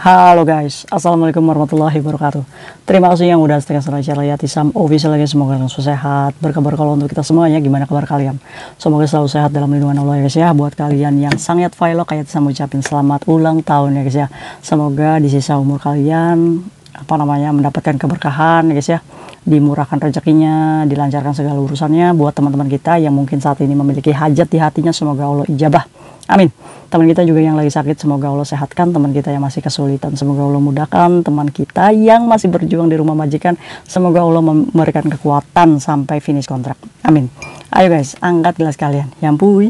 Halo guys, Assalamualaikum warahmatullahi wabarakatuh Terima kasih yang udah setengah channel ya Tisam Official lagi Semoga langsung sehat, berkabar kalau untuk kita semuanya Gimana kabar kalian? Semoga selalu sehat dalam lindungan Allah ya guys ya Buat kalian yang sangat file kayak Tisam ucapin selamat ulang tahun ya guys ya Semoga di sisa umur kalian apa namanya mendapatkan keberkahan ya guys ya dimurahkan rezekinya, dilancarkan segala urusannya buat teman-teman kita yang mungkin saat ini memiliki hajat di hatinya semoga Allah ijabah Amin. Teman kita juga yang lagi sakit, semoga Allah sehatkan. Teman kita yang masih kesulitan, semoga Allah mudahkan. Teman kita yang masih berjuang di rumah majikan, semoga Allah memberikan kekuatan sampai finish kontrak. Amin. Ayo guys, angkat gelas kalian. Yang pui.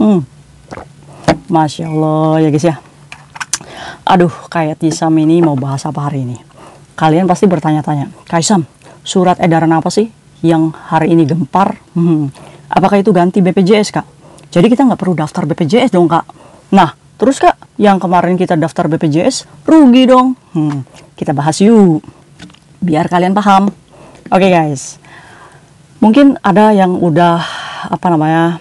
Hmm. Masya Allah ya guys ya. Aduh, kayak Tisam ini mau bahas apa hari ini? Kalian pasti bertanya-tanya, Kaisam, surat edaran apa sih yang hari ini gempar? Hmm, apakah itu ganti BPJS, Kak? Jadi kita nggak perlu daftar BPJS dong kak. Nah, terus kak, yang kemarin kita daftar BPJS rugi dong. Hmm, kita bahas yuk, biar kalian paham. Oke okay, guys, mungkin ada yang udah apa namanya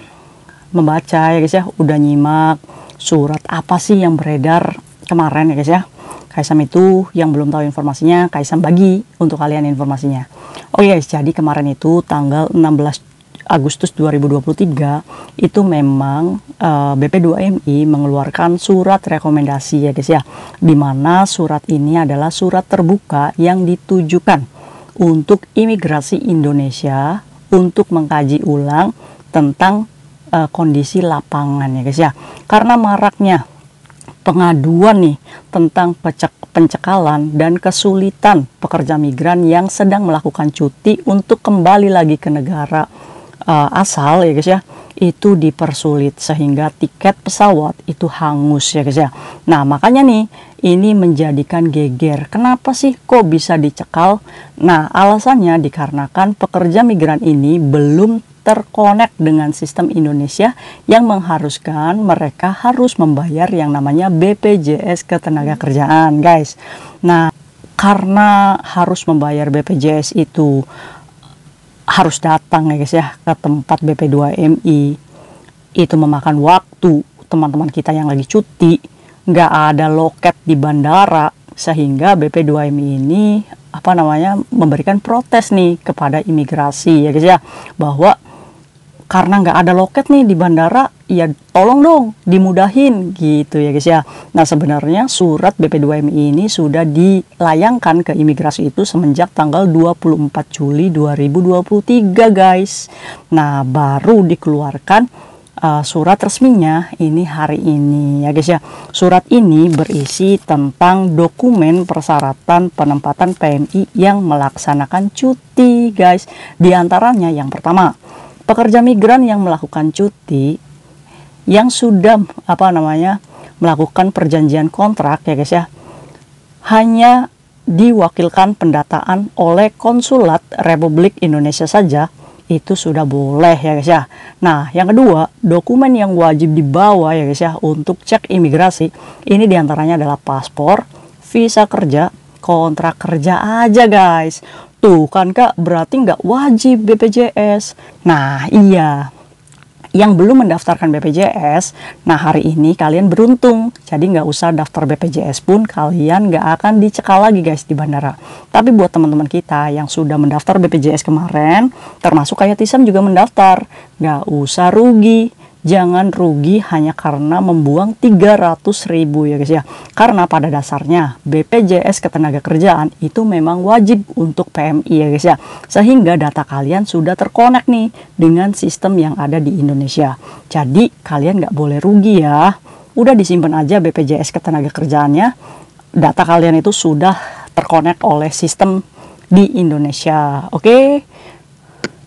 membaca ya guys ya, udah nyimak surat apa sih yang beredar kemarin ya guys ya. Kaisam itu yang belum tahu informasinya, Kaisam bagi untuk kalian informasinya. Oke okay guys, jadi kemarin itu tanggal 16 Agustus 2023 itu memang uh, eh, BP2MI mengeluarkan surat rekomendasi ya guys ya di mana surat ini adalah surat terbuka yang ditujukan untuk imigrasi Indonesia untuk mengkaji ulang tentang uh, kondisi lapangan ya guys ya karena maraknya pengaduan nih tentang pecek, pencekalan dan kesulitan pekerja migran yang sedang melakukan cuti untuk kembali lagi ke negara uh, asal ya guys ya itu dipersulit sehingga tiket pesawat itu hangus ya guys ya. Nah makanya nih ini menjadikan geger. Kenapa sih kok bisa dicekal? Nah alasannya dikarenakan pekerja migran ini belum terkonek dengan sistem Indonesia yang mengharuskan mereka harus membayar yang namanya BPJS ketenaga kerjaan guys. Nah karena harus membayar BPJS itu harus datang ya guys ya ke tempat BP2MI itu memakan waktu teman-teman kita yang lagi cuti nggak ada loket di bandara sehingga BP2MI ini apa namanya memberikan protes nih kepada imigrasi ya guys ya bahwa karena nggak ada loket nih di bandara ya tolong dong dimudahin gitu ya guys ya nah sebenarnya surat BP2MI ini sudah dilayangkan ke imigrasi itu semenjak tanggal 24 Juli 2023 guys nah baru dikeluarkan uh, surat resminya ini hari ini ya guys ya. Surat ini berisi tentang dokumen persyaratan penempatan PMI yang melaksanakan cuti guys. Di antaranya yang pertama pekerja migran yang melakukan cuti yang sudah apa namanya melakukan perjanjian kontrak ya guys ya hanya diwakilkan pendataan oleh konsulat Republik Indonesia saja itu sudah boleh ya guys ya. Nah yang kedua dokumen yang wajib dibawa ya guys ya untuk cek imigrasi ini diantaranya adalah paspor, visa kerja, kontrak kerja aja guys. Tuh kan kak berarti nggak wajib BPJS. Nah iya yang belum mendaftarkan BPJS, nah hari ini kalian beruntung, jadi nggak usah daftar BPJS pun kalian nggak akan dicekal lagi guys di bandara. Tapi buat teman-teman kita yang sudah mendaftar BPJS kemarin, termasuk kayak Tisam juga mendaftar, nggak usah rugi jangan rugi hanya karena membuang 300 ribu ya guys ya. Karena pada dasarnya BPJS Ketenagakerjaan itu memang wajib untuk PMI ya guys ya. Sehingga data kalian sudah terkonek nih dengan sistem yang ada di Indonesia. Jadi kalian nggak boleh rugi ya. Udah disimpan aja BPJS Ketenagakerjaannya. Data kalian itu sudah terkonek oleh sistem di Indonesia. Oke. Okay?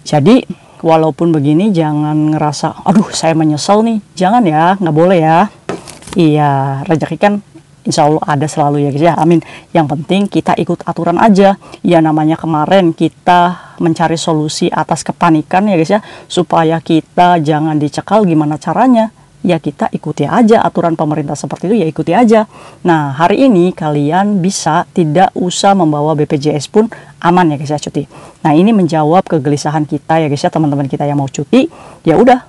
Jadi walaupun begini jangan ngerasa aduh saya menyesal nih jangan ya nggak boleh ya iya rezeki kan Insya Allah ada selalu ya guys ya amin yang penting kita ikut aturan aja ya namanya kemarin kita mencari solusi atas kepanikan ya guys ya supaya kita jangan dicekal gimana caranya ya kita ikuti aja aturan pemerintah seperti itu ya ikuti aja. Nah hari ini kalian bisa tidak usah membawa BPJS pun aman ya guys ya cuti. Nah ini menjawab kegelisahan kita ya guys ya teman-teman kita yang mau cuti ya udah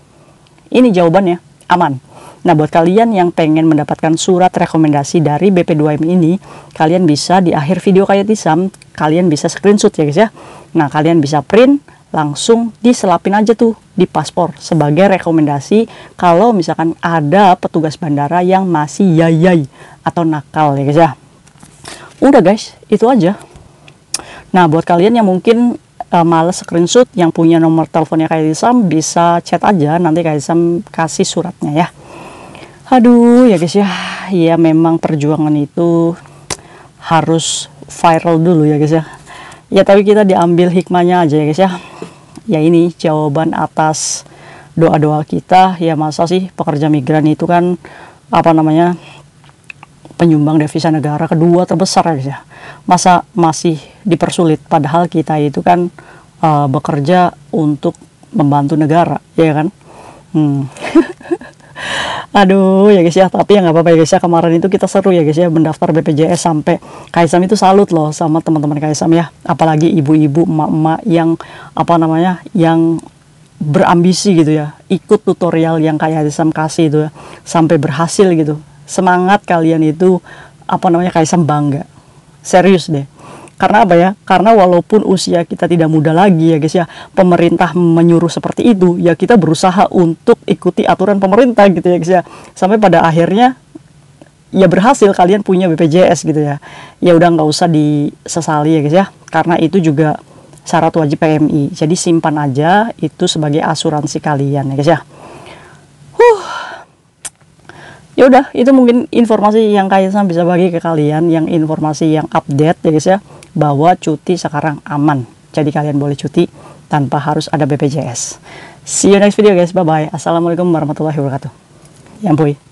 ini jawabannya aman. Nah buat kalian yang pengen mendapatkan surat rekomendasi dari BP2M ini kalian bisa di akhir video kayak Tisam kalian bisa screenshot ya guys ya. Nah kalian bisa print langsung diselapin aja tuh di paspor sebagai rekomendasi kalau misalkan ada petugas bandara yang masih yayay atau nakal ya guys ya. Udah guys, itu aja. Nah, buat kalian yang mungkin uh, males screenshot yang punya nomor teleponnya kayak Sam bisa chat aja nanti kayak Sam kasih suratnya ya. Aduh ya guys ya, ya memang perjuangan itu harus viral dulu ya guys ya ya tapi kita diambil hikmahnya aja ya guys ya ya ini jawaban atas doa-doa kita ya masa sih pekerja migran itu kan apa namanya penyumbang devisa negara kedua terbesar ya guys ya masa masih dipersulit padahal kita itu kan uh, bekerja untuk membantu negara ya kan hmm. aduh ya guys ya tapi ya nggak apa-apa ya guys ya kemarin itu kita seru ya guys ya mendaftar BPJS sampai Kaisam itu salut loh sama teman-teman Kaisam ya apalagi ibu-ibu emak-emak yang apa namanya yang berambisi gitu ya ikut tutorial yang kayak Kaisam kasih itu ya sampai berhasil gitu semangat kalian itu apa namanya Kaisam bangga serius deh karena apa ya? Karena walaupun usia kita tidak muda lagi ya guys ya, pemerintah menyuruh seperti itu, ya kita berusaha untuk ikuti aturan pemerintah gitu ya guys ya. Sampai pada akhirnya ya berhasil kalian punya BPJS gitu ya. Ya udah nggak usah disesali ya guys ya, karena itu juga syarat wajib PMI. Jadi simpan aja itu sebagai asuransi kalian ya guys ya. Huh. Ya udah, itu mungkin informasi yang sama bisa bagi ke kalian yang informasi yang update ya guys ya bahwa cuti sekarang aman. Jadi kalian boleh cuti tanpa harus ada BPJS. See you next video guys. Bye bye. Assalamualaikum warahmatullahi wabarakatuh. Yang boy.